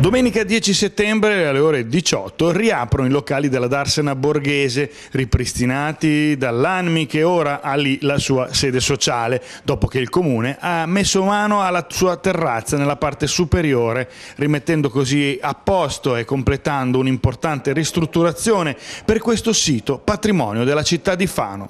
Domenica 10 settembre alle ore 18 riaprono i locali della Darsena Borghese, ripristinati dall'ANMI che ora ha lì la sua sede sociale, dopo che il comune ha messo mano alla sua terrazza nella parte superiore, rimettendo così a posto e completando un'importante ristrutturazione per questo sito patrimonio della città di Fano.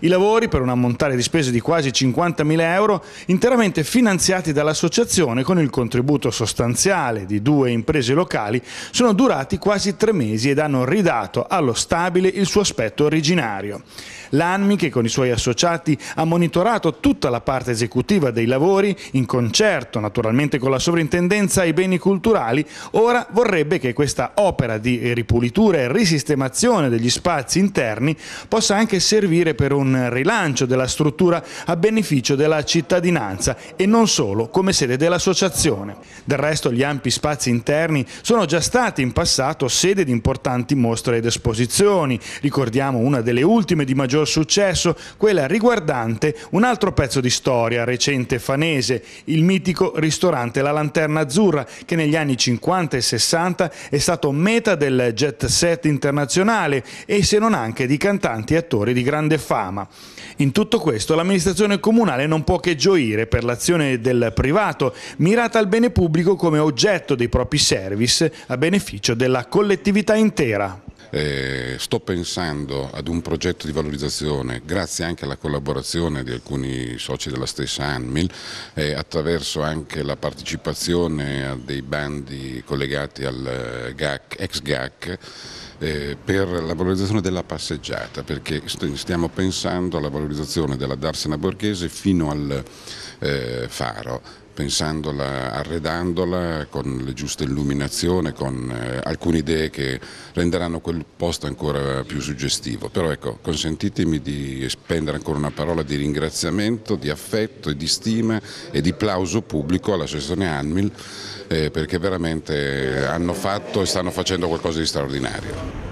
I lavori, per un ammontare di spese di quasi 50.000 euro, interamente finanziati dall'associazione con il contributo sostanziale di due imprese locali, sono durati quasi tre mesi ed hanno ridato allo stabile il suo aspetto originario. L'ANMI, che con i suoi associati ha monitorato tutta la parte esecutiva dei lavori, in concerto naturalmente con la sovrintendenza ai beni culturali, ora vorrebbe che questa opera di ripulitura e risistemazione degli spazi interni possa anche servire per un un rilancio della struttura a beneficio della cittadinanza e non solo come sede dell'associazione. Del resto gli ampi spazi interni sono già stati in passato sede di importanti mostre ed esposizioni. Ricordiamo una delle ultime di maggior successo, quella riguardante un altro pezzo di storia recente fanese, il mitico ristorante La Lanterna Azzurra che negli anni 50 e 60 è stato meta del jet set internazionale e se non anche di cantanti e attori di grande fama trama. In tutto questo l'amministrazione comunale non può che gioire per l'azione del privato, mirata al bene pubblico come oggetto dei propri service a beneficio della collettività intera. Eh, sto pensando ad un progetto di valorizzazione, grazie anche alla collaborazione di alcuni soci della stessa ANMIL, eh, attraverso anche la partecipazione a dei bandi collegati al eh, GAC, ex GAC, eh, per la valorizzazione della passeggiata, perché st stiamo pensando alla valorizzazione della Darsena Borghese fino al eh, faro pensandola, arredandola con le giuste illuminazioni, con eh, alcune idee che renderanno quel posto ancora più suggestivo. Però ecco, consentitemi di spendere ancora una parola di ringraziamento, di affetto, di stima e di plauso pubblico all'associazione Anmil eh, perché veramente hanno fatto e stanno facendo qualcosa di straordinario.